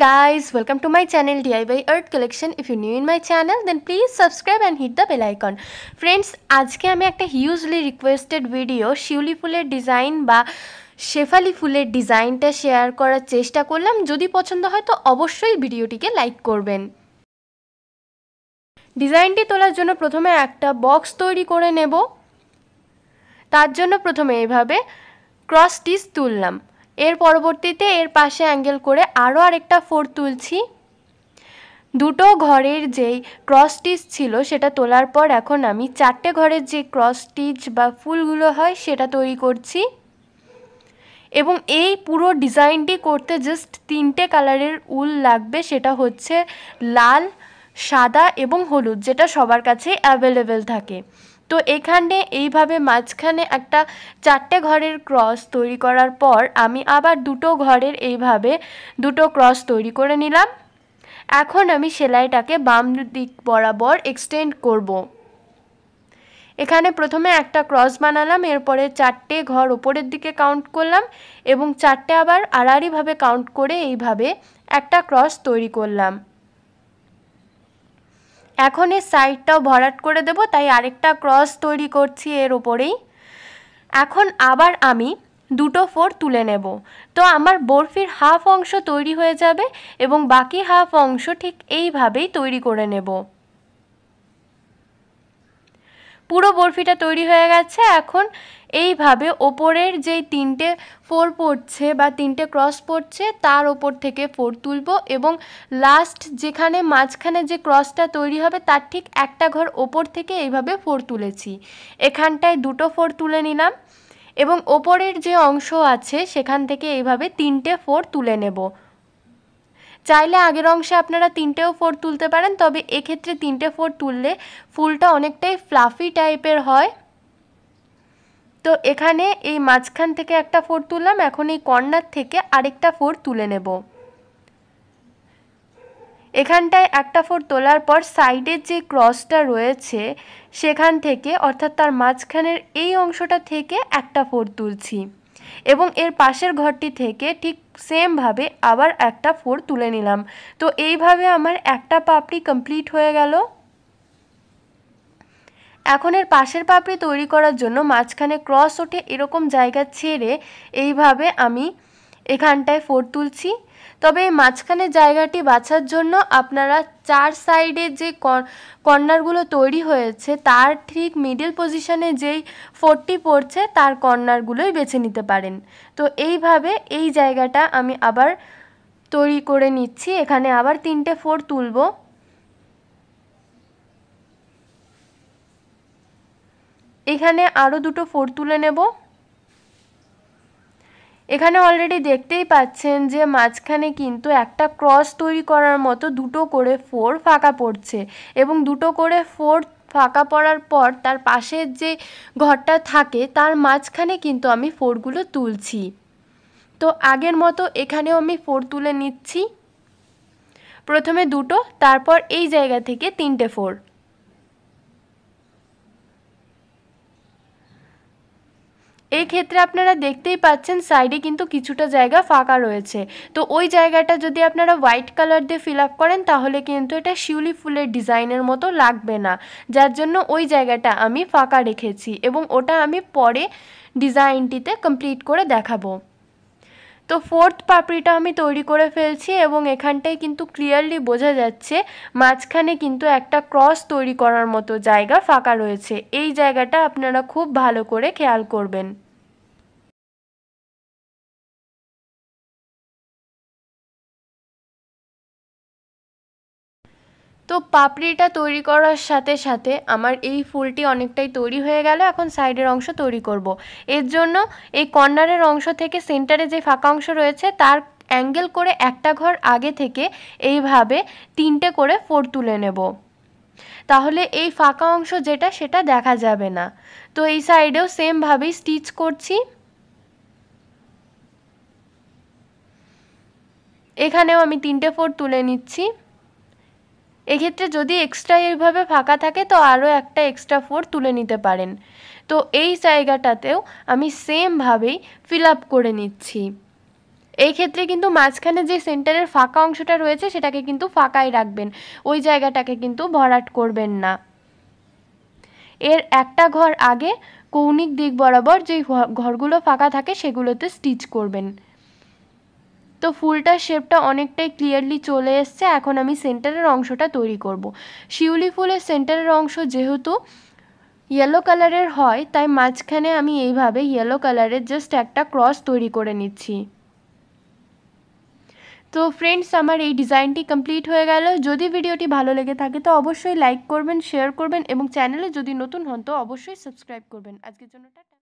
guys welcome to my channel DIY Earth Collection if you new in my channel then please subscribe and hit the bell icon friends আজকে আমি একটা hugely requested video শিউলি ফুলের design বা শেফালি ফুলের ডিজাইনটা share করার চেষ্টা করলাম যদি পছন্দ হয় তো অবশ্যই ভিডিওটিকে লাইক করবেন ডিজাইনটি তোলার জন্য প্রথমে একটা বক্স তৈরি করে নেব তার জন্য প্রথমে এভাবে ক্রস স্টিচ তুললাম এর পরবর্তীতে এর পাশে অ্যাঙ্গেল করে আরও আরেকটা ফোর তুলছি দুটো ঘরের যেই ক্রস স্টিচ ছিল সেটা তোলার পর এখন আমি চারটে ঘরের যে ক্রস স্টিচ বা ফুলগুলো হয় সেটা তৈরি করছি এবং এই পুরো ডিজাইনটি করতে জাস্ট তিনটে কালারের উল লাগবে সেটা হচ্ছে লাল সাদা এবং হলুদ যেটা সবার কাছেই অ্যাভেলেবেল থাকে তো এখানে এইভাবে মাঝখানে একটা চারটে ঘরের ক্রস তৈরি করার পর আমি আবার দুটো ঘরের এইভাবে দুটো ক্রস তৈরি করে নিলাম এখন আমি সেলাইটাকে বাম দিক বরাবর এক্সটেন্ড করব। এখানে প্রথমে একটা ক্রস বানালাম এরপরে চারটে ঘর ওপরের দিকে কাউন্ট করলাম এবং চারটে আবার আড়াআড়িভাবে কাউন্ট করে এইভাবে একটা ক্রস তৈরি করলাম এখন এর সাইডটাও ভরাট করে দেব তাই আরেকটা ক্রস তৈরি করছি এর ওপরেই এখন আবার আমি দুটো ফোর তুলে নেব তো আমার বরফির হাফ অংশ তৈরি হয়ে যাবে এবং বাকি হাফ অংশ ঠিক এইভাবেই তৈরি করে নেব পুরো বরফিটা তৈরি হয়ে গেছে এখন এইভাবে ওপরের যেই তিনটে ফোর পড়ছে বা তিনটে ক্রস পড়ছে তার ওপর থেকে ফোর তুলব এবং লাস্ট যেখানে মাঝখানে যে ক্রসটা তৈরি হবে তার ঠিক একটা ঘর ওপর থেকে এইভাবে ফোর তুলেছি এখানটায় দুটো ফোর তুলে নিলাম এবং ওপরের যে অংশ আছে সেখান থেকে এইভাবে তিনটে ফোর তুলে নেব চাইলে আগের অংশে আপনারা তিনটেও ফোর তুলতে পারেন তবে এক্ষেত্রে তিনটে ফোর তুললে ফুলটা অনেকটাই ফ্লাফি টাইপের হয় তো এখানে এই মাঝখান থেকে একটা ফোর তুললাম এখন এই কর্নার থেকে আরেকটা ফোর তুলে নেব এখানটায় একটা ফোর তোলার পর সাইডের যে ক্রসটা রয়েছে সেখান থেকে অর্থাৎ তার মাঝখানের এই অংশটা থেকে একটা ফোর তুলছি এবং এর পাশের ঘরটি থেকে ঠিক সেমভাবে আবার একটা ফোর তুলে নিলাম তো এইভাবে আমার একটা পাপড়ি কমপ্লিট হয়ে গেল এখন এর পাশের পাপড়ি তৈরি করার জন্য মাঝখানে ক্রস ওঠে এরকম জায়গা ছেড়ে এইভাবে আমি এখানটায় ফোর তুলছি তবে এই মাঝখানের জায়গাটি বাছার জন্য আপনারা চার সাইডে যে কর্নারগুলো তৈরি হয়েছে তার ঠিক মিডিল পজিশনে যেই ফোরটি পড়ছে তার কর্নারগুলোই বেছে নিতে পারেন তো এইভাবে এই জায়গাটা আমি আবার তৈরি করে নিচ্ছি এখানে আবার তিনটে ফোর তুলব এখানে আরও দুটো ফোর তুলে নেব এখানে অলরেডি দেখতেই পাচ্ছেন যে মাঝখানে কিন্তু একটা ক্রস তৈরি করার মতো দুটো করে ফোর ফাঁকা পড়ছে এবং দুটো করে ফোর ফাঁকা পড়ার পর তার পাশের যে ঘরটা থাকে তার মাঝখানে কিন্তু আমি ফোরগুলো তুলছি তো আগের মতো এখানেও আমি ফোর তুলে নিচ্ছি প্রথমে দুটো তারপর এই জায়গা থেকে তিনটে ফোর এই ক্ষেত্রে আপনারা দেখতেই পাচ্ছেন সাইডে কিন্তু কিছুটা জায়গা ফাঁকা রয়েছে তো ওই জায়গাটা যদি আপনারা হোয়াইট কালার দিয়ে ফিল আপ করেন তাহলে কিন্তু এটা শিউলি ফুলের ডিজাইনের মতো লাগবে না যার জন্য ওই জায়গাটা আমি ফাঁকা রেখেছি এবং ওটা আমি পরে ডিজাইনটিতে কমপ্লিট করে দেখাবো তো ফোর্থ পাপড়িটা আমি তৈরি করে ফেলছি এবং এখানটায় কিন্তু ক্লিয়ারলি বোঝা যাচ্ছে মাঝখানে কিন্তু একটা ক্রস তৈরি করার মতো জায়গা ফাঁকা রয়েছে এই জায়গাটা আপনারা খুব ভালো করে খেয়াল করবেন তো পাপড়িটা তৈরি করার সাথে সাথে আমার এই ফুলটি অনেকটাই তৈরি হয়ে গেল এখন সাইডের অংশ তৈরি করব। এর জন্য এই কর্নারের অংশ থেকে সেন্টারে যে ফাঁকা অংশ রয়েছে তার অ্যাঙ্গেল করে একটা ঘর আগে থেকে এইভাবে তিনটে করে ফোর তুলে নেব তাহলে এই ফাঁকা অংশ যেটা সেটা দেখা যাবে না তো এই সাইডেও সেমভাবেই স্টিচ করছি এখানেও আমি তিনটে ফোর তুলে নিচ্ছি এক্ষেত্রে যদি এক্সট্রা এইভাবে ফাঁকা থাকে তো আরও একটা এক্সট্রা ফোর তুলে নিতে পারেন তো এই জায়গাটাতেও আমি সেমভাবেই ফিল আপ করে নিচ্ছি এই ক্ষেত্রে কিন্তু মাঝখানে যে সেন্টারের ফাঁকা অংশটা রয়েছে সেটাকে কিন্তু ফাঁকাই রাখবেন ওই জায়গাটাকে কিন্তু ভরাট করবেন না এর একটা ঘর আগে কৌণিক দিক বরাবর যে ঘরগুলো ফাঁকা থাকে সেগুলোতে স্টিচ করবেন তো ফুলটার শেপটা অনেকটাই ক্লিয়ারলি চলে এসছে এখন আমি সেন্টারের অংশটা তৈরি করব। শিউলি ফুলের সেন্টারের অংশ যেহেতু ইয়েলো কালারের হয় তাই মাঝখানে আমি এইভাবে ইয়েলো কালারের জাস্ট একটা ক্রস তৈরি করে নিচ্ছি তো ফ্রেন্ডস আমার এই ডিজাইনটি কমপ্লিট হয়ে গেল যদি ভিডিওটি ভালো লেগে থাকে তো অবশ্যই লাইক করবেন শেয়ার করবেন এবং চ্যানেলে যদি নতুন হন তো অবশ্যই সাবস্ক্রাইব করবেন আজকের জন্য